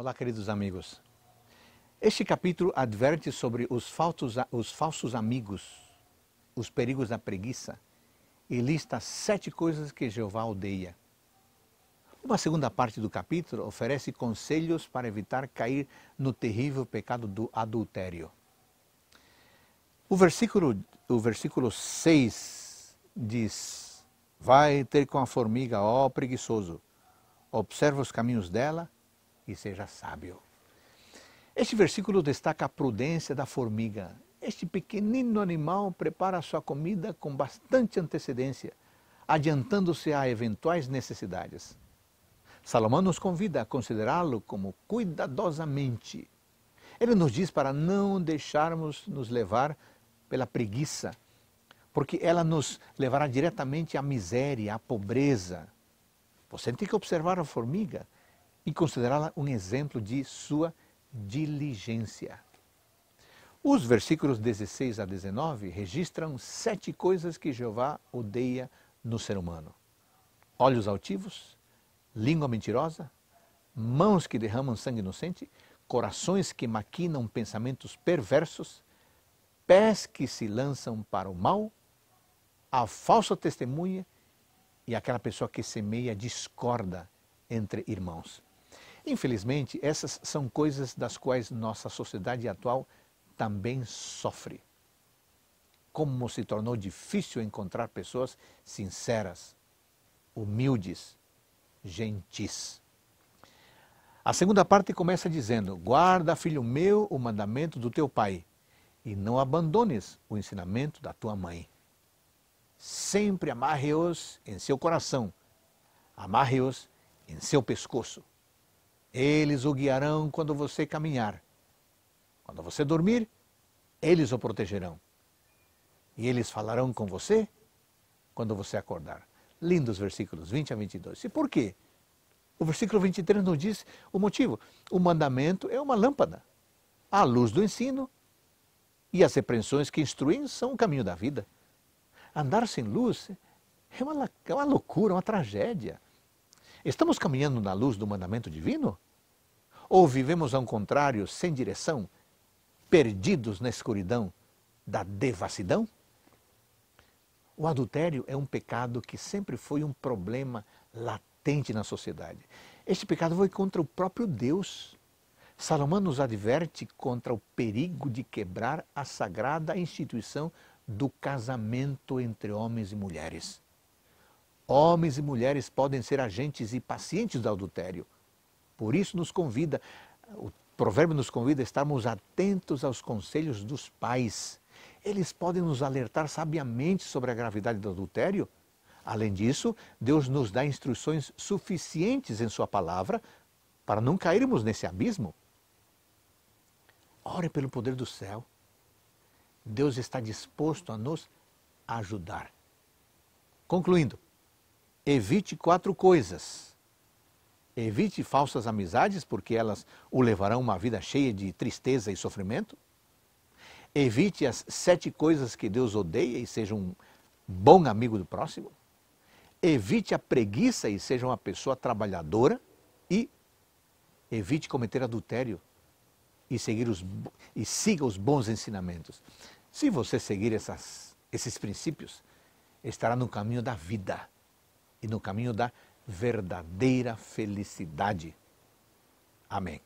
Olá, queridos amigos. Este capítulo adverte sobre os falsos, os falsos amigos, os perigos da preguiça, e lista sete coisas que Jeová odeia. Uma segunda parte do capítulo oferece conselhos para evitar cair no terrível pecado do adultério. O versículo, o versículo 6 diz: Vai ter com a formiga, ó preguiçoso, observa os caminhos dela e seja sábio. Este versículo destaca a prudência da formiga. Este pequenino animal prepara sua comida com bastante antecedência, adiantando-se a eventuais necessidades. Salomão nos convida a considerá-lo como cuidadosamente. Ele nos diz para não deixarmos nos levar pela preguiça, porque ela nos levará diretamente à miséria, à pobreza. Você tem que observar a formiga e considerá-la um exemplo de sua diligência. Os versículos 16 a 19 registram sete coisas que Jeová odeia no ser humano: olhos altivos, língua mentirosa, mãos que derramam sangue inocente, corações que maquinam pensamentos perversos, pés que se lançam para o mal, a falsa testemunha e aquela pessoa que semeia discorda entre irmãos. Infelizmente, essas são coisas das quais nossa sociedade atual também sofre. Como se tornou difícil encontrar pessoas sinceras, humildes, gentis. A segunda parte começa dizendo: Guarda, filho meu, o mandamento do teu pai, e não abandones o ensinamento da tua mãe. Sempre amarre-os em seu coração, amarre-os em seu pescoço. Eles o guiarão quando você caminhar. Quando você dormir, eles o protegerão. E eles falarão com você quando você acordar. Lindos versículos 20 a 22. E por quê? O versículo 23 nos diz o motivo. O mandamento é uma lâmpada, a luz do ensino, e as repreensões que instruem são o caminho da vida. Andar sem luz é uma, é uma loucura, uma tragédia. Estamos caminhando na luz do mandamento divino? Ou vivemos ao contrário, sem direção, perdidos na escuridão da devassidão? O adultério é um pecado que sempre foi um problema latente na sociedade. Este pecado foi contra o próprio Deus. Salomão nos adverte contra o perigo de quebrar a sagrada instituição do casamento entre homens e mulheres. Homens e mulheres podem ser agentes e pacientes do adultério. Por isso nos convida, o provérbio nos convida a estarmos atentos aos conselhos dos pais. Eles podem nos alertar sabiamente sobre a gravidade do adultério. Além disso, Deus nos dá instruções suficientes em Sua palavra para não cairmos nesse abismo. Ore pelo poder do céu. Deus está disposto a nos ajudar. Concluindo, evite quatro coisas. Evite falsas amizades, porque elas o levarão a uma vida cheia de tristeza e sofrimento. Evite as sete coisas que Deus odeia e seja um bom amigo do próximo. Evite a preguiça e seja uma pessoa trabalhadora. E evite cometer adultério e, seguir os, e siga os bons ensinamentos. Se você seguir essas, esses princípios, estará no caminho da vida e no caminho da verdadeira felicidade. Amém.